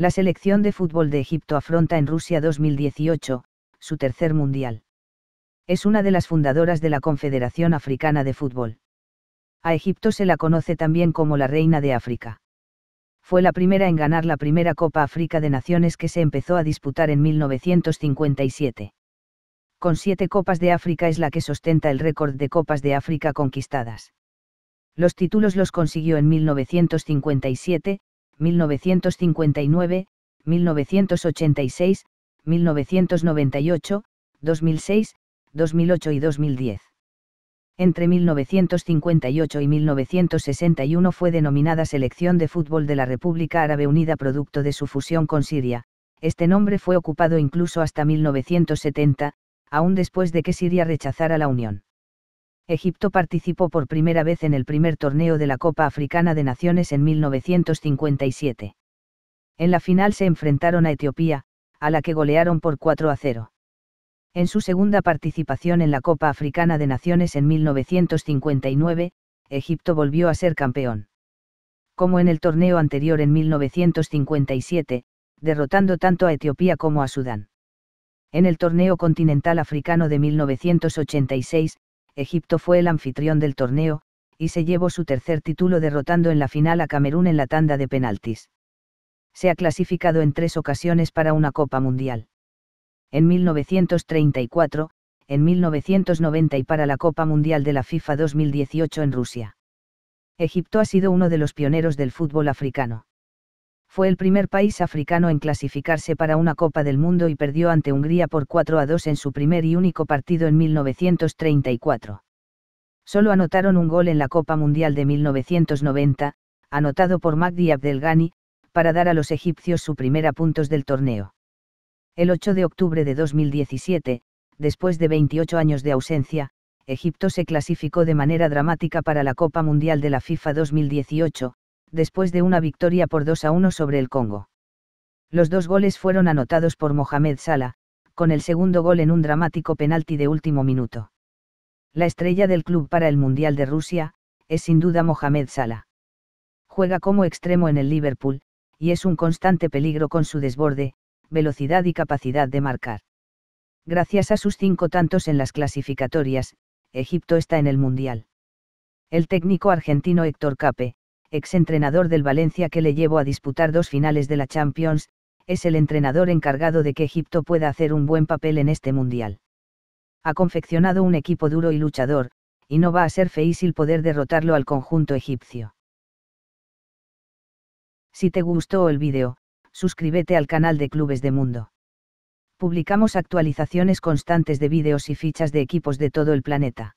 La selección de fútbol de Egipto afronta en Rusia 2018, su tercer mundial. Es una de las fundadoras de la Confederación Africana de Fútbol. A Egipto se la conoce también como la Reina de África fue la primera en ganar la primera Copa África de Naciones que se empezó a disputar en 1957. Con siete Copas de África es la que sostenta el récord de Copas de África conquistadas. Los títulos los consiguió en 1957, 1959, 1986, 1998, 2006, 2008 y 2010 entre 1958 y 1961 fue denominada Selección de Fútbol de la República Árabe Unida producto de su fusión con Siria. Este nombre fue ocupado incluso hasta 1970, aún después de que Siria rechazara la unión. Egipto participó por primera vez en el primer torneo de la Copa Africana de Naciones en 1957. En la final se enfrentaron a Etiopía, a la que golearon por 4 a 0. En su segunda participación en la Copa Africana de Naciones en 1959, Egipto volvió a ser campeón. Como en el torneo anterior en 1957, derrotando tanto a Etiopía como a Sudán. En el torneo continental africano de 1986, Egipto fue el anfitrión del torneo, y se llevó su tercer título derrotando en la final a Camerún en la tanda de penaltis. Se ha clasificado en tres ocasiones para una Copa Mundial en 1934, en 1990 y para la Copa Mundial de la FIFA 2018 en Rusia. Egipto ha sido uno de los pioneros del fútbol africano. Fue el primer país africano en clasificarse para una Copa del Mundo y perdió ante Hungría por 4 a 2 en su primer y único partido en 1934. Solo anotaron un gol en la Copa Mundial de 1990, anotado por Magdi Abdelghani, para dar a los egipcios su primera puntos del torneo. El 8 de octubre de 2017, después de 28 años de ausencia, Egipto se clasificó de manera dramática para la Copa Mundial de la FIFA 2018, después de una victoria por 2 a 1 sobre el Congo. Los dos goles fueron anotados por Mohamed Salah, con el segundo gol en un dramático penalti de último minuto. La estrella del club para el Mundial de Rusia, es sin duda Mohamed Salah. Juega como extremo en el Liverpool, y es un constante peligro con su desborde, velocidad y capacidad de marcar. Gracias a sus cinco tantos en las clasificatorias, Egipto está en el Mundial. El técnico argentino Héctor Cape, ex entrenador del Valencia que le llevó a disputar dos finales de la Champions, es el entrenador encargado de que Egipto pueda hacer un buen papel en este Mundial. Ha confeccionado un equipo duro y luchador, y no va a ser fácil poder derrotarlo al conjunto egipcio. Si te gustó el vídeo, suscríbete al canal de Clubes de Mundo. Publicamos actualizaciones constantes de vídeos y fichas de equipos de todo el planeta.